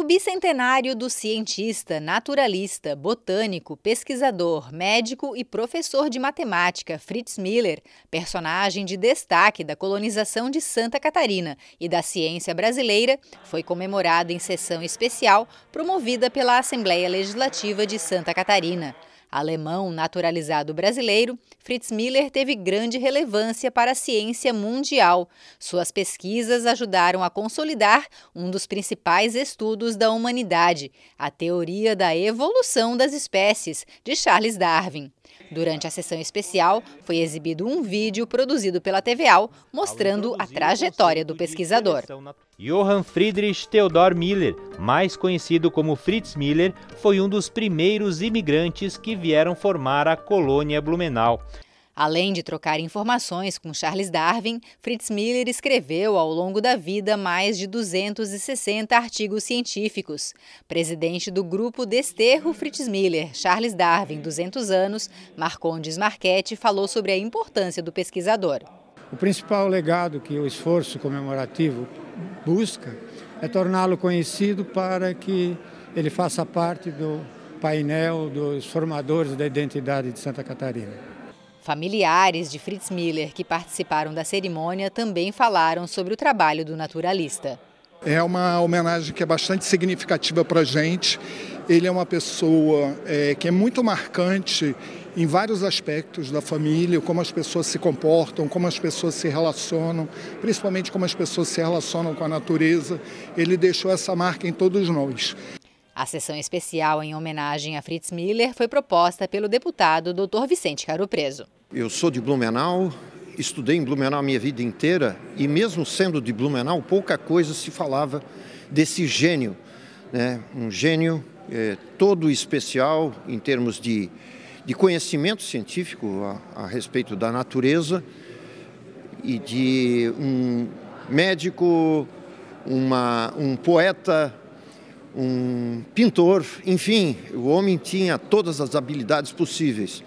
O bicentenário do cientista, naturalista, botânico, pesquisador, médico e professor de matemática Fritz Miller, personagem de destaque da colonização de Santa Catarina e da ciência brasileira, foi comemorado em sessão especial promovida pela Assembleia Legislativa de Santa Catarina. Alemão naturalizado brasileiro, Fritz Miller teve grande relevância para a ciência mundial. Suas pesquisas ajudaram a consolidar um dos principais estudos da humanidade, a teoria da evolução das espécies, de Charles Darwin. Durante a sessão especial, foi exibido um vídeo produzido pela TVAL mostrando a trajetória do pesquisador. Johann Friedrich Theodor Miller, mais conhecido como Fritz Miller, foi um dos primeiros imigrantes que vieram formar a colônia Blumenau. Além de trocar informações com Charles Darwin, Fritz Miller escreveu ao longo da vida mais de 260 artigos científicos. Presidente do grupo Desterro Fritz Miller, Charles Darwin, 200 anos, Marcondes Marchetti falou sobre a importância do pesquisador. O principal legado que o esforço comemorativo busca é torná-lo conhecido para que ele faça parte do painel dos formadores da identidade de Santa Catarina. Familiares de Fritz Miller que participaram da cerimônia também falaram sobre o trabalho do naturalista. É uma homenagem que é bastante significativa para a gente. Ele é uma pessoa é, que é muito marcante em vários aspectos da família, como as pessoas se comportam, como as pessoas se relacionam, principalmente como as pessoas se relacionam com a natureza. Ele deixou essa marca em todos nós. A sessão especial em homenagem a Fritz Miller foi proposta pelo deputado Dr. Vicente Caro Preso. Eu sou de Blumenau, estudei em Blumenau a minha vida inteira e mesmo sendo de Blumenau, pouca coisa se falava desse gênio, né? um gênio é, todo especial em termos de de conhecimento científico a, a respeito da natureza e de um médico, uma, um poeta, um pintor, enfim, o homem tinha todas as habilidades possíveis.